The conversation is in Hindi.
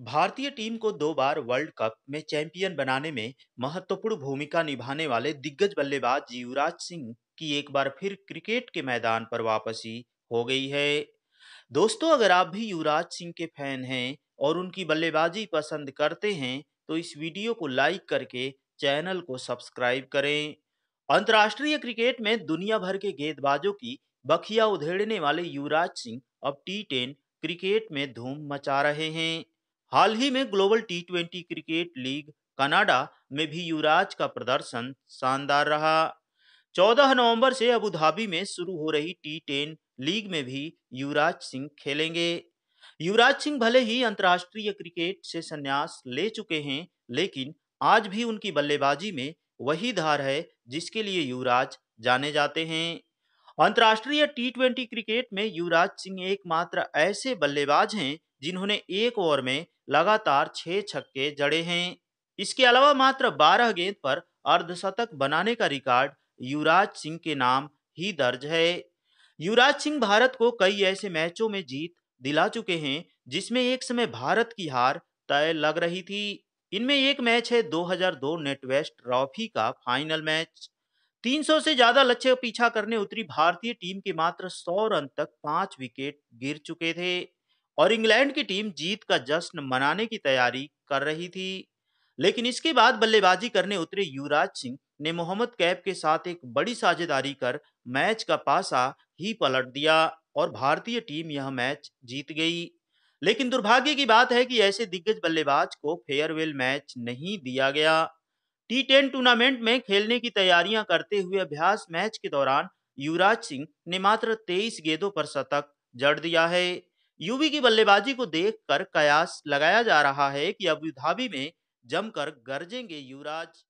भारतीय टीम को दो बार वर्ल्ड कप में चैंपियन बनाने में महत्वपूर्ण भूमिका निभाने वाले दिग्गज बल्लेबाज युवराज सिंह की एक बार फिर क्रिकेट के मैदान पर वापसी हो गई है दोस्तों अगर आप भी युवराज सिंह के फैन हैं और उनकी बल्लेबाजी पसंद करते हैं तो इस वीडियो को लाइक करके चैनल को सब्सक्राइब करें अंतर्राष्ट्रीय क्रिकेट में दुनिया भर के गेंदबाजों की बखिया उधेड़ने वाले युवराज सिंह अब टी टेन क्रिकेट में धूम मचा रहे हैं हाल ही में global T twenty cricket league Canada में भी युवराज का प्रदर्शन शानदार रहा 14 नवंबर से अबुधाबी में शुरू हो रही टी टेन लीग में भी युवराज सिंह खेलेंगे युवराज सिंह भले ही अंतर्राष्ट्रीय क्रिकेट से संन्यास ले चुके हैं लेकिन आज भी उनकी बल्लेबाजी में वही धार है जिसके लिए युवराज जाने जाते हैं अंतर्राष्ट्रीय टी ट्वेंटी क्रिकेट में युवराज सिंह एकमात्र ऐसे बल्लेबाज हैं जिन्होंने एक ओवर में लगातार छह छक्के जड़े हैं इसके अलावा मात्र 12 गेंद पर अर्धशतक बनाने का रिकॉर्ड युवराज सिंह के नाम ही दर्ज है युवराज सिंह भारत को कई ऐसे मैचों में जीत दिला चुके हैं जिसमें एक समय भारत की हार तय लग रही थी इनमें एक मैच है 2002 नेट वेस्ट ट्रॉफी का फाइनल मैच 300 से ज्यादा लक्ष्य पीछा करने उतरी भारतीय टीम के मात्र 100 रन तक पांच विकेट गिर चुके थे और इंग्लैंड की टीम जीत का जश्न मनाने की तैयारी कर रही थी लेकिन इसके बाद बल्लेबाजी करने उतरे युवराज सिंह ने मोहम्मद कैफ के साथ एक बड़ी साझेदारी कर मैच का पासा ही पलट दिया और भारतीय टीम यह मैच जीत गई लेकिन दुर्भाग्य की बात है कि ऐसे दिग्गज बल्लेबाज को फेयरवेल मैच नहीं दिया गया टी टेन टूर्नामेंट में खेलने की तैयारियां करते हुए अभ्यास मैच के दौरान युवराज सिंह ने मात्र 23 गेंदों पर शतक जड़ दिया है यूवी की बल्लेबाजी को देखकर कयास लगाया जा रहा है कि अबू धाबी में जमकर गरजेंगे युवराज